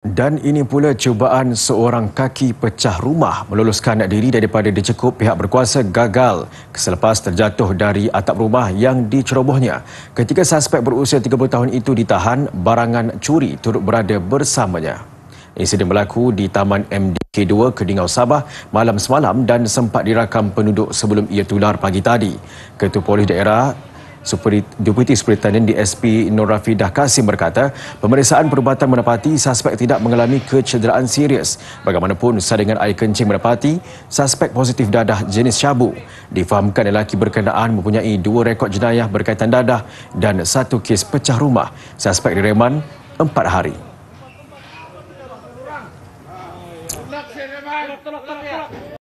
Dan ini pula cubaan seorang kaki pecah rumah meluluskan diri daripada dicekup pihak berkuasa gagal selepas terjatuh dari atap rumah yang dicerobohnya. Ketika suspek berusia 30 tahun itu ditahan, barangan curi turut berada bersamanya. Insiden berlaku di Taman MDK2 Kedingau Sabah malam semalam dan sempat dirakam penduduk sebelum ia tular pagi tadi. Ketua Polis Daerah Deputi Superintendent DSP Nur Rafidah Kasim berkata, pemeriksaan perubatan mendapati suspek tidak mengalami kecederaan serius. Bagaimanapun, sadangan air kencing mendapati suspek positif dadah jenis syabu. Difahamkan lelaki berkenaan mempunyai dua rekod jenayah berkaitan dadah dan satu kes pecah rumah. Suspek direman empat hari.